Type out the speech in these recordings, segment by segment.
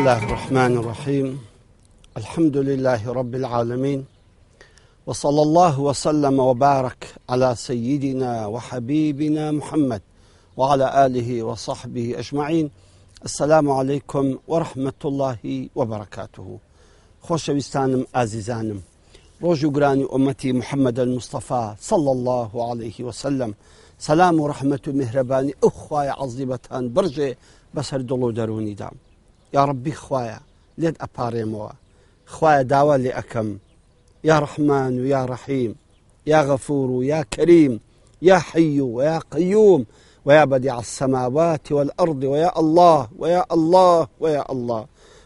الله الرحمن الرحيم الحمد لله رب العالمين وصلى الله وسلم وبارك على سيدنا وحبيبنا محمد وعلى اله وصحبه اجمعين السلام عليكم ورحمه الله وبركاته خوش ئازیزانم ازيزانم روجو گرانی امتي محمد المصطفى صلى الله عليه وسلم سلام ورحمه مهرباني اخويا عظيمة برجه بسر دلو داروني دام يا ربي خوايا ليد أباريموا خوايا داوا لێ ئەەکەم یا ڕحمان و يا ڕەحیم یا غەفور يا یا حي ويا قيوم ويا بديع السماوات والأرض ويا الله ويا الله ويا الله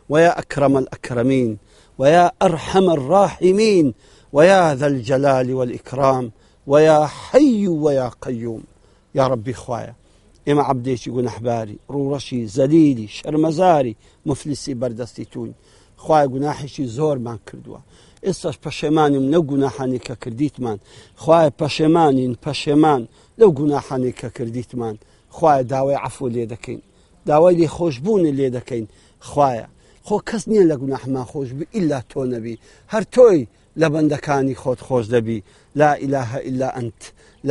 ويا أكرم الأكرمين ويا أرحم الراحمين ويا ذا الجلال والإكرام ويا حي ويا قيوم يا ربي خوايا ئێمە عبدێکی گونەحباری ڕوڕەشی زەلیلی شەرمەزاری مفلیسی بەردەستی تون خخوای گوناحێکی زۆرمان کردووە ئێستاش پەشێمانیم لەو گوناحانی کە کردیتمان خخوای پەشێمانین پەشێمان لەو گوناحانی کە کردیتمان خخوایە داوای عفو لێ دەکەین داوای لێ خۆشببوونی لێ دەکەین خخوایە خۆ کەس نییە لە گوناحمان خۆش ب ئللا تۆ نەبی هەر تۆی لە بەندەکانی خۆت خۆش دەبی لا إله إلا أنت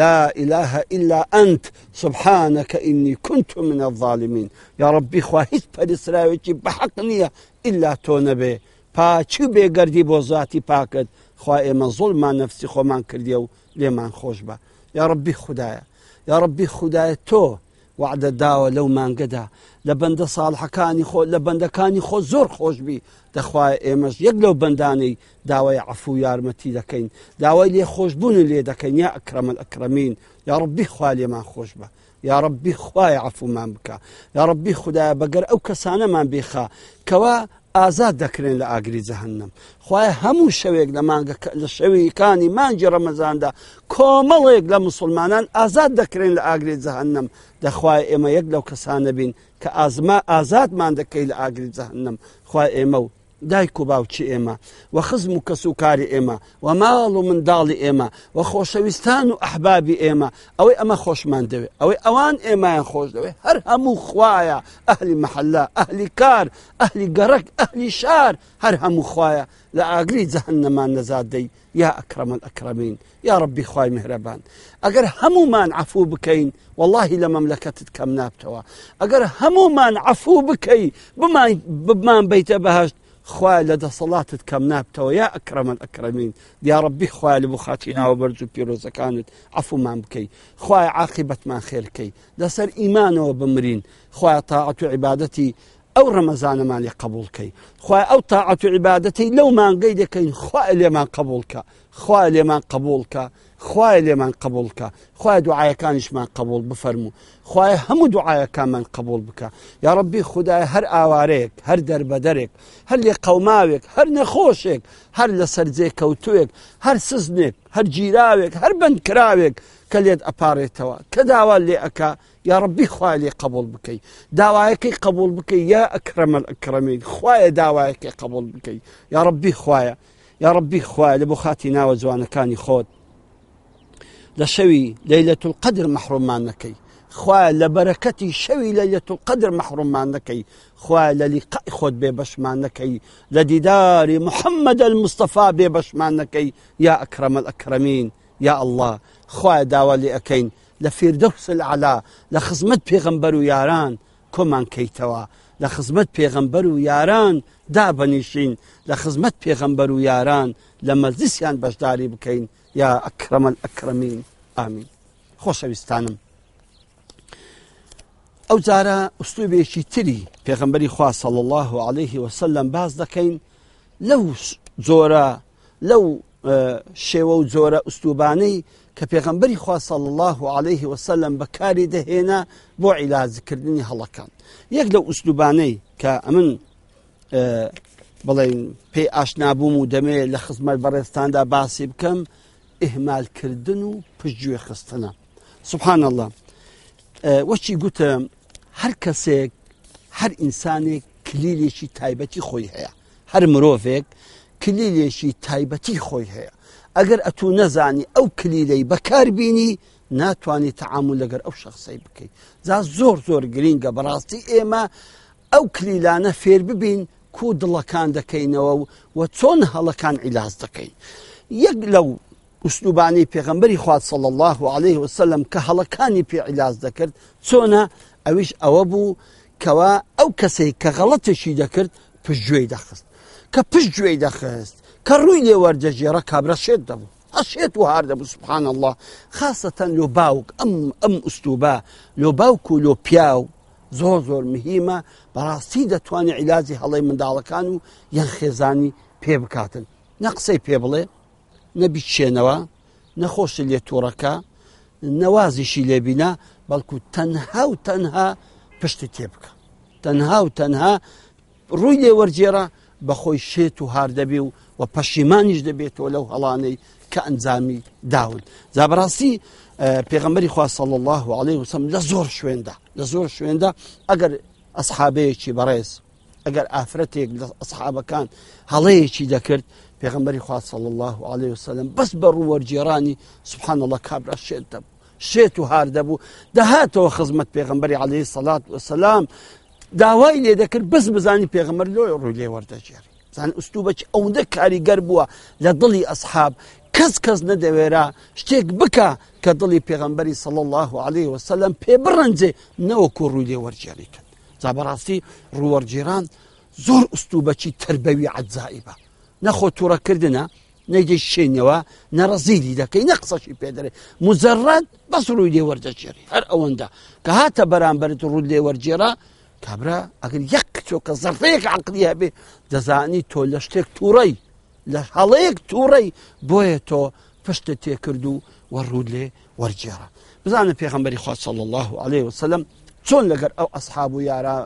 لا إله إلا أنت سبحانك إني كنت من الظالمين يا ربي خوا هیچ پەرسراوێکی بەحق نییە إلا تۆ نەبێ پاچی بێگەردی بۆ زاتی پاکت خوا ئێمە زڵمان نفسی خۆمان کردی و لێمان خۆش بە یا ربی خدایە یا ربی تو وعد داو لو من مانگەدا لە بەندە ساڵحەکانی خۆ لە بەندەکانی خۆ زۆر خۆشببی دەخوای ئێمەش یەک لەو بەندانەی داوای عفو یارمەتی دەکەین داوای لێ خۆشببوون لێ دەکەین یا ئەکرەمە ئەکرەمین یا ڕبی خوا لێمان خۆش بە یا ڕبی خوای عفومان بکە یا ڕبی خدایە بەگەر ئەو کەسانەمان بێخا کەوا ئازاد دەکرێن لە ئاگری جەهنم خی هەموو شەوێک لە لە شەویکانی مانجی ڕەمەزاندا کۆمەڵێک لە مسلمانان ئازاد دەکرێن لە ئاگری جەهنم دەخوای ئێمە یەک لەو کەسانە بین کە ئازما ئازادمان دەکەی لە ئاگری جەهنم خی ئێمە و دایک و باوکی ئێمە و خزم و کەس و کاری ئێمە و ماڵ و منداڵی ئێمە و خۆشەویستان و ئەحبابی ئێمە ئەوەی ئەمە خۆشمان دەوێت ئەوەی ئەوان ئێمایان خۆش دەوێت هەر هەموو خوایە ئەهلی محەللا ئەهلی کار ئەهلی گەڕک ئەهلی شار هەر هەموو خوایە لە ئاگری جەهنەمان نەزادەی یا ئەکرەمە ئەکرەمین یا ڕبی خوای مهرەبان ئەگەر هەمومان عفوو بکەین واللهی لە مەملەکەتت کەم نابتەوە ئەگەر هەمومان عفوو بکەی بمان بیتە بەهشت خوای لە دەسەڵاتت کەم نابتەوە یا ئەکرەمە ئەکرەمین دیارەبی خوای لە بخاتیناوە بەرج و پیرۆزەکانت ئەفومان بکەی خوای عاقیبەتمان خێرکەی لەسەر ئیمانەوە بمرین خوای تاعەت و عیبادەتی ئەو ڕەمەزانەمانی قبولکەی خخوای ئەو تاعەت و عیبادەتی لەو مانگەی دەکەین خوا لێمان قبولکە خوا لێمان قبولکە خخوای لێمان قبولکە خخوای دوعاەکانیشمان قبول بفەرمو خخوای هەموو دوعاەکانمان قبول بکە یا ڕبی خدای هەر ئاوارەیەک هەر دەربەدەرێک هەر لێ قەوماوێک هەر نەخۆشێک هەر لە سەررجێ کەوتوێک هەر سزنێک هەر جیراوێک هەر بندکراوێک کە لێت ئەپارێتەوە کە داوا لێ ئەکا یا ڕبی خخوای لێ قبول بکەی داوایەکەی قبول بکەی یا ئەکرەمە ئەکرەمین خخوایە داوایەکەی قبول بکەی یا ڕبی خخوایە یا ڕبی خخوایە لە بۆ خاتی ناوە جوانەکانی خۆت لشوي ليلة القدر محروم مانكي نەکەی لبركتي شوي ليلة القدر محروم مانكي مەحڕۆمان للقاء خود لە مانكي لديدار محمد المصطفى نەکەی مانكي يا أكرم الأكرمين يا الله خوا داوا أكين لفردوس العلا لە خزمەت ياران كمان كيتوا لخزمت کەیتەوە ياران خزمەت پێغمبەر و ياران لما لە بشداري بكين یا ئەکرەمە ئەکرەمین ئامین خۆشەویستانم ئەو جارە ئوستوبێکی تری پێغمبەری خواصل الله عليه وسلم باز دەکەین لەو زۆرە لەو شێوە و زۆرە ئوستوبانەی کە پێغمبەری خواصل الله عليه وسلم بەکاری دەهێنا بۆ عیلازکردنی هەڵەکان یەک لە ئوستوبانەی کە من بڵێن پێی ئاشنابووم و دەمێ لە خزمەت بەڕێستاندا باسی بکەم ئهمالکردن و پشتگوێ خستنە سبحان الله وەچی گوتە هەر کەسێک هەر ئینسانێک کلیلێکی تایبەتی خۆی هەیە هەر مرۆڤێک کلیلێکی تایبەتی خۆی هەیە ئەگەر ئەتوو نەزانی ئەو کلیلەی بەکاربیینی ناتوانانی تعامل لەگەر ئەو شخصی بکەیت زا زۆر زۆر گرینگە بەڕاستی ئێمە ئەو کلیلانە فێر ببین کو دڵەکان دەکەینەوە و چۆن هەڵەکان عیلاز دەکەین یەک لەو ئوسلوبانی پێغمبەری خواتسەڵ الله عليه وسلم کە هەڵەکانی پێعیلاز دەکرد چۆنە ئەویش ئەوە بوو کەوا ئەو کەسەی کە غەڵەتشی دەکرد پشتگوێی دەخست کە پشتگوێی دەخست کە ڕووی لێ وەرجەژێرە کابرا شێت دەبوو ئەشێت و هاردەبوو سبحان الله خاصەتەن لۆ باوک ئەم ئەم ئوستوبا لۆ باوک و لۆ پیاو زۆر زۆر مهمە بەڕاستی دەتوانێت عیلازی هەڵی منداڵەکان و یەن خێزانی پێ بکاتن نە قسەی پێ بڵێ نەبیچێنەوە نەخۆش لێ تۆڕەکە نەوازیشی لێبینا بەڵکو تەنها و تەنها پشتی تێ بکە تەنها و تەنها ڕووی لێوەرجێرە بەخۆی شێت و هاردەبی و و پەشیمانیش دەبێتەوە لەو هەڵانەی کە ئەنجامی داون زابڕاستی پێغەمبەری خواسەڵ الله عليه وسم لە زۆر شوێندا لە زۆر شوێندا ئەگەر ئەسحابەیەکی بەڕێز ئەگەر ئافرەتێک لە ئەسحابەکان هەڵەیەکی دەکرد پێغمبەری خواصل الله عليه وسلم بەس بە ڕوەرجێرانی سبحان الله کابرا شێتە شێت و هار دەبوو دەهاتەوە خزمەت پێغمبەری عليه سلات وسلام داوای لێ دەکرد بەس بزانی پێغمەر لۆی ڕوو لێ وەردەجێری زان ئوستوبەچ ئەوەندە کاریگەر بووە لە دڵی ئەسحاب کەس کەس نەدەوێرا شتێک بکە کە دڵی پێغمبەری سڵ الله عليه وسلم پێ بڕەنجێ نەوەکو ڕوو لێ وەرجێری کرد زابڕاستی ڕوەرجێران زۆر ئوستوبەچی تربەوی عزائیبە نەخۆ تووڕەکردە نەیدە شێنەوە نەڕزیلی دەکەی نەقسەشی پێدرێ مزەڕات بەس ڕووی لێ وەرجەجێری هەر ئەوەندا کە هاتە بەرامبەرت ڕوود لێ وەرجێرا کابرا ئەگەر یەک کچۆکە زەرفەیەک عقلی هەبێ دەزانی تۆ لە شتێک تووڕی لە هەڵەیەک تووڕی بۆیە تۆ پشتە تێکرد و وەڕوود لێ وەرجێرە بزانە پێخەمبەری خواصل الله عليه وسلم چۆن لەگەر ئەو ئەسحاب و یارا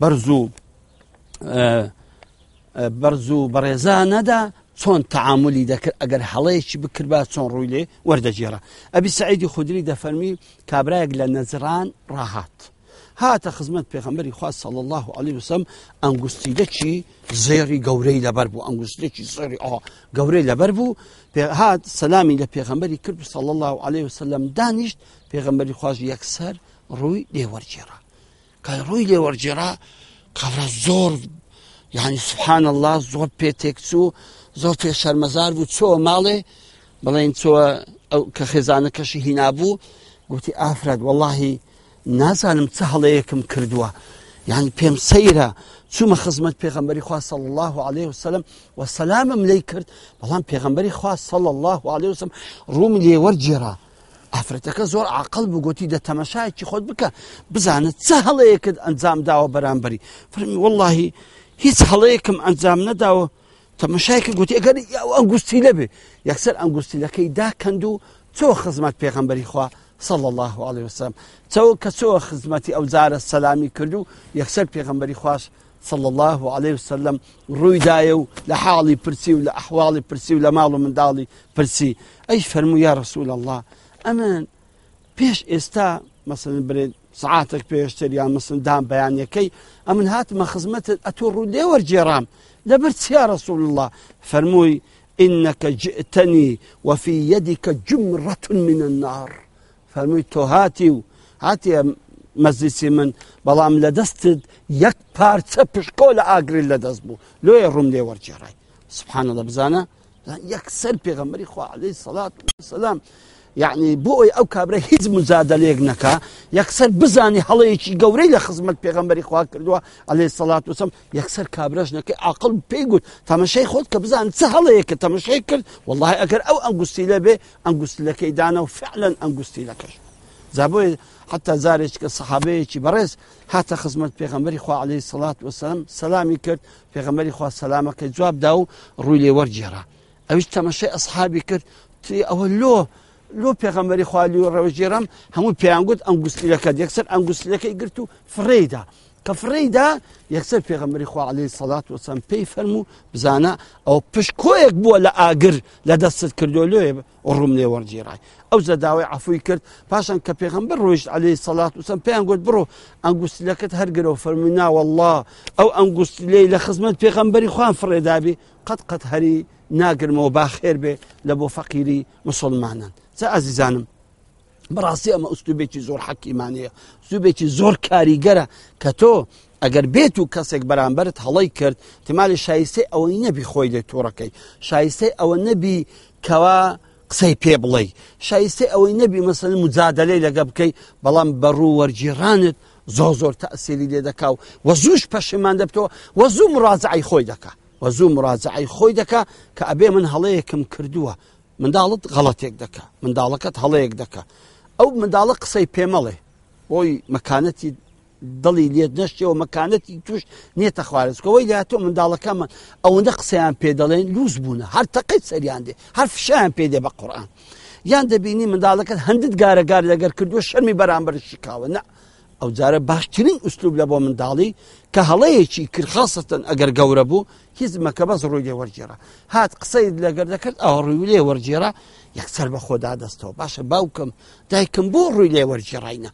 بەرزوو بەرز و بەڕێزانەدا چۆن تعاملی دەکرد ئەگەر هەڵەیەکی بکرد بە چۆن ڕووی لێ وەردەگیێرە ئەبی سعیدی خودری دەفەرمی کابراەک لە نەزران ڕاهات هاتە خزمەت پێخەمبەری خواست سەڵ الله علی وسم ئەنگستیدەکی زێری گەورەی لەبەر بوو ئەنگستێکی زێری ئا گەورەی لەبەر بوو هات سەلامی لە پێغەمبەری کرد سەڵ الله عليه وسلم دانیشت پێغەمبەری خواژ یەکسەر ڕووی لێوەرجێرا کە ڕووی لێوەرجێرا کابرا زۆر یعنی سبحان الله زۆر پێتێکچوو زۆر پێ شەرمەزار بوو چۆ ماڵێ بڵێن چۆوە ئەو کە خێزانە کەشی هینابوو وتی ئافراد واللهی نازانم چه هەڵەیەکم کردووە یعنی پێم سەیرە چوومە خزمەت پێغمبەری خوا صل الله عليه وسلم و سەسلامم لی کرد بەڵام پێغمبەری خوا صل الله عليه وسم ڕوم لێوەرجێرا ئافرەتەکە زۆر عقل بگوتی دە تەمەشایکی خۆت بکە بزانت چه هەڵەیەکت ئەنجام داوە بەرامبەری فرمی واللهی هیچ هەڵەیەکم ئەنجام گویی اگر یا انگوستی ئەنگستی یکسر انگوستی ئەنگستیلەکەی داکەند کندو تو خدمت پیغمبری خوا صلى الله عليه وسلم تو كسوة خزمتي أو زار السلامي كردو يكسر بيغمبري خواش صلى الله عليه وسلم رويدايو دايو لحالي برسي ولا أحوالي برسي ولا مالو من دالي برسي أي فرمو يا رسول الله أمان بيش استا مثلا بريد بيشتري يا سعاتك پێشتریان مسندان بەیانەکەی امن هات ما خزمت اتور ڕوو لێوەرجێرام لەبەر يا رسول الله فرموي إنك جئتني وفي يدك جمرة من النار فرموي تو هاتي هاتي هاتی مەزیسی من بلام لدستد يك بار تبش پشکۆ اجري لدزبو لو بوو لۆیە ڕوم لێ وەرجێڕای سبحانە لە بزانە یەک سەر پێغەمەری خوا یعنی بۆ ئەوی ئەو کابرا هیچ مزادەلێک نەکە یەکسەر بزانی هەڵەیەکی گەورەی لە خزمەت پێغمبەری خوا کردووە ئەلێ سەڵات وسم یەکسەر کابراش نەکەی عقل پێیگوت تەمەشەی خۆت کە بزان چه هەڵەیەکە تەمەشەی کرد والله ئەگەر ئەو ئەنگوستیلە بێ ئەنگوستلەکەی دانا و فعلەن ئەنگوستیلەکەش زابۆی حتا زارێککە سەحابەیەکی بەڕێز هاتە خزمەت پێغەمبەری خوا عليه سڵات وسلام سەلامی کرد پێغەمبەری خوا سەلامەکە جوابدا و ڕووی لێ وەرجێرا ئەویش تەمەشەی ئەسحابی کرد تێ ئەوە لۆ لۆ پێغەمەری خوالی و ڕەوەژێرم هەموو پێیانگووت ئەنگوسیلەکە یەکسەر ئەنگوسیلەکەی گرت و فڕێدا کە فڕێدا یەکسەر پێغەمەری خوالی سەڵات وەسم پێی فەرم و بزانە ئەو پشکۆیەک بووە لە ئاگر لە دەستت کردو لێ ڕوم لێ وەرجێڕای ئەو زەداوای عفووی کرد پاشان کە پێغمبەر ڕۆیشت علی سەڵات وسم پێیان گوت بڕۆ ئەنگوسیلەکەت هەرگرەوە فەرموناوەله ئەو ئەنگوسیلەی لە خزمەت پێغەمبەری خوان فڕێدابی قەت قەت هەری ناگرمەوە باخێر بێ لە بۆ فەقیری مسلمانان چە ئازیزانم بەڕاستی ئەمە ئوستوبێکی زۆر حەکیمانەیە سوبێکی زۆر کاریگەرە کە تۆ ئەگەر بێت و کەسێک بەرامبرت هەڵی کرد تمالی شایستی ئەوەی نەبی خۆی لێ تووڕەکەی شایستی ئەوە نەبی کەوا قسەی پێ بڵێ شایستی ئەوەی نەبی مەسل مجادلەی لەگە بکەی بەڵام بەڕوو وەرجیرانت زۆ زۆر تەسیری لێ دەکا و وە زووش پەشمان دەبتەوە وە زوو مڕازعی خۆی دەکا وە زوو مڕازعی خۆی دەکا کە ئەبێ من هەڵەیەکم کردووە منداڵت غەڵەتێک دەکە منداڵەکەت هەڵەیەک دەکە ئەو منداڵە قسەی پێمەڵێ بۆی مەکانەتی دڵی لێت نەشتەوە مەکانەتی توش نێتە خوارزکەوەی لاتۆ منداڵەکەمە ئەوەندە قسەیان پێ دەڵێن لوس بوونە هەر تەقیت سەریان دێ هەر فشیان پێ دێ بە قڕان یان دەبینی منداڵەکەت هەندت گارەگار لەگەر کردووە شەرمی بەرامبەر شکاوە نە ئەو جارە باشترین ئوسلوب لە بۆ منداڵی کە هەڵەیەکی کرخاستن ئەگەر گەورە بوو هیچ مەکەبەس ڕووی لێ وەرگێرە هات قسەی لەگەر دەکرد ئەو ڕووی لێ وەرگێرە یەکسەر بە خۆدا دەستەوە باشە باوکم دایکم بۆ ڕووی لێ وەرگێڕینە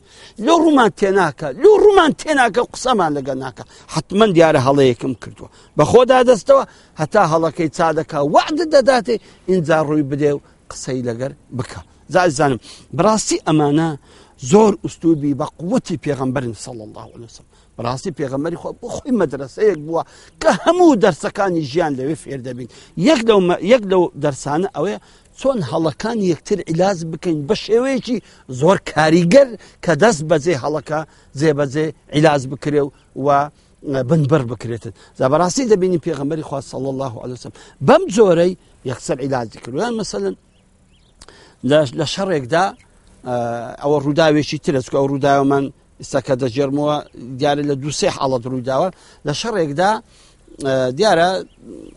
لۆ ڕوومان تێناکە لۆ ڕوومان تێناکە قسەمان لەگە ناکە حتممەند دیارە هەڵەیەکم کردووە بە خۆدا دەستەوە هەتا هەڵەکەی چادەکە وعد دەداتێ اینجا ڕووی بدێ و قسەی لەگەر بکە. زانم بڕاستی ئەمانە زۆر ئوستوبی بە قوتی پێغمبەرن سەڵ الله عليهسم بەڕاستی پێغەمەری خۆ بخۆی مەدرسەیەک بووە کە هەموو دەرسەکانی ژیان لەوێ فێر دەبین یەک لەو دەرسانە ئەوەیە چۆن هەڵەکان یەکتر عیلاز بکەین بە شێوەیەکی زۆر کاریگەر کە دەست بەجێ هەڵەکە زێبەجێ عیلاز بکرێ و و بنبەر بکرێتن زابڕاستی دەبینی پێغمبەری خواست سەڵ الله عليهسم بەم جۆرەی یەخسەر عیلازی کردویان مثلن لە شەڕێکدا ئەوە ڕووداوێکی ترسکە ئەو ڕووداوەمان ئستاکە دەجێرمەوە دیارە لە دووسێ حاڵەت ڕووداوە لە شەڕێکدا دیارە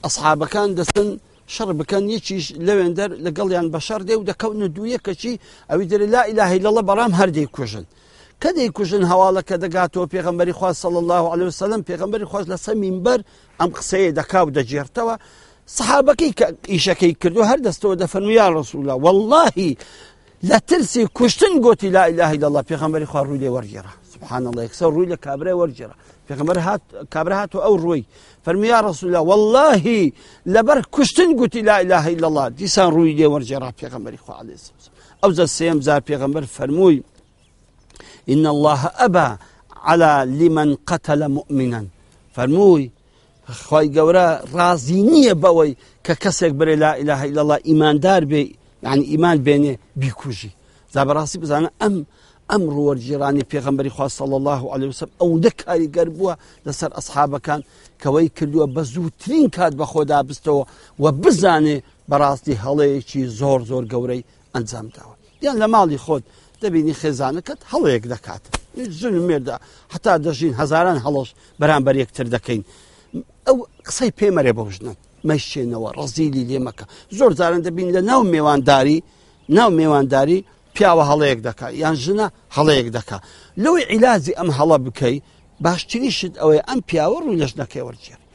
ئەسحابەکان دەستن شەڕ بکەن یەکیش لەوێندەر لەگەڵیان بە شەر دێ و دەکەونە دوویە کەچی ئەوی دەر لا ئیلاهی لەڵە بەڵام هەردەی کوژن. کە دەیکوژن هەواڵەکە دەگاتەوە پێغمبەری خوا سەڵ الله عليه وسلم پێغمبەری خۆش لە سەمین بەر ئەم قسەیە دەکاو دەجێرتەوە سحابەکەی ئیشەکەی کردو هەر دەستەوە دەفەرمویان ڕسوولا واللهی لا ترسي كشتن گوتی لا ئیلاهی لەله پێخەمەری خوار ڕووی لێ وەرگێرە سبحان الله يكسر رولي لە کابرای في پێخەمەر هات کابرا هاتو فرمي يا رسول الله والله لبر كشتن قوتي لا إله إلا ئیلاهی لەله دیسان ڕووی لێ وەرجێرا پێخەمەری او ئەو سيم سێم زار غمر فرموي إن الله أبى على لمن قتل مؤمنا فرموي خوي جورا ڕازی بوي ككسك بري لا إله إلا الله إيمان دار بي ینی ئیمان بێنێ بیکوژی زابڕاستی بزانە ئەم ئەم ڕوەرگیرانی پێغمبەری خواست الله عليه وسم ئەو دە کاریگەر بووە لەسەر ئەسحابەکان کەوەی کردووە بە زووترین کات بە خۆدا بستەوە و بزانێ بەڕاستی هەڵەیەکی زۆر زۆر گەورەی ئەنجامداوە یان لە ماڵی خۆت دەبینی خێزانەکەت هەڵەیەک دەکات زن مێردا هەتا دەژین هزاران هەڵەش بەرامبەر یەکتر دەکەین ئەو قسەی پێمەرێ بەوژنن مەشێنەوە ڕزیلی لێمەکە زۆر زارن دەبین لە ناو میێوانداری ناو میێوانداری پیاوە هەڵەیەک دکا یان ژنە هەڵەیەک دکا لەوەی عیلازی ئەم هەڵە بکەی باشتریشت ئەوەی ئەم پیاوە ڕوو لەش نەکەی وەرجێری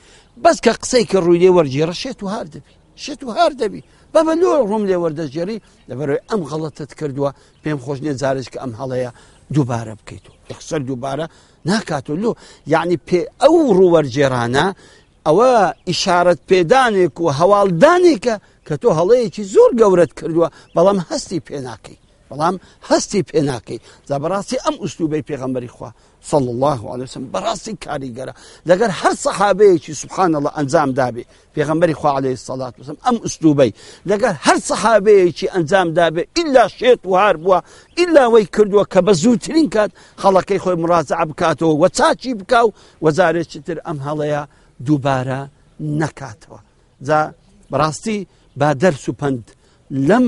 بەس کە قسەی کە ڕووی لێ وەرجێرە شێت و هار دەبی شێت و هار دەبی بەبە لۆ ڕوم لێ وەردەژێری لەبەرەوەی ئەم غەڵەتت کردووە پێم خۆش نێ زارش کە ئەم هەڵەیە دووبارە بکەیت و یەخسەر دووبارە ناکات و لۆ یعنی پێ ئەو ڕووەرجێرانە ئەوە ئیشارەت پێدانێک و هەواڵدانێکە کە تۆ هەڵەیەکی زۆر گەورەت کردووە بەڵام هەستی پێناکەی بەڵام هەستی پێناکەی زبڕاستی ئەم ئوستوبەی پێغەمبەری خوا صل الله عليهسم بەڕاستی کاریگەرە لەگەر هەر سەحابەیەکی سبحانە لە ئەنجام دابێ پێغمبەری خوا عليه سەلات وسم ئەم ئوستوبەی لەگەر هەر سەحابەیەکی ئەنجام دابێ ئللا شێت وهار بووە ئللاوەی کردووە کە بە زووترین کات خەڵەکەی خۆی مڕازە بکاتەوە وە چاچی بکاو وەزارێکی تر ئەم هەڵەیە دووبارە نەکاتەوە جا بەڕاستی با دەرس و پند لەم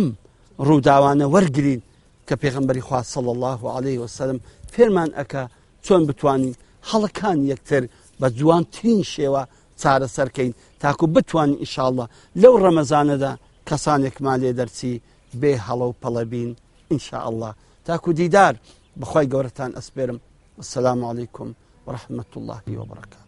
ڕووداوانە وەرگین کە پێغمبەری خواصل الله عليه وسلم فێرمان ئەکە چۆن بتوانین هەڵەکان یەکتر بە جوانترین شێوە چارە سەرکەین تاکو بتوانین ئیشاءله لەو ڕەمەزانەدا کەسانێکمان لێ دەرچی بێ هەڵە و پەڵەبین ئینشاءله تاکو دیدار بخوای گەورەتان ئەسپێرم السلام عليكم ورحمة الله وبركاته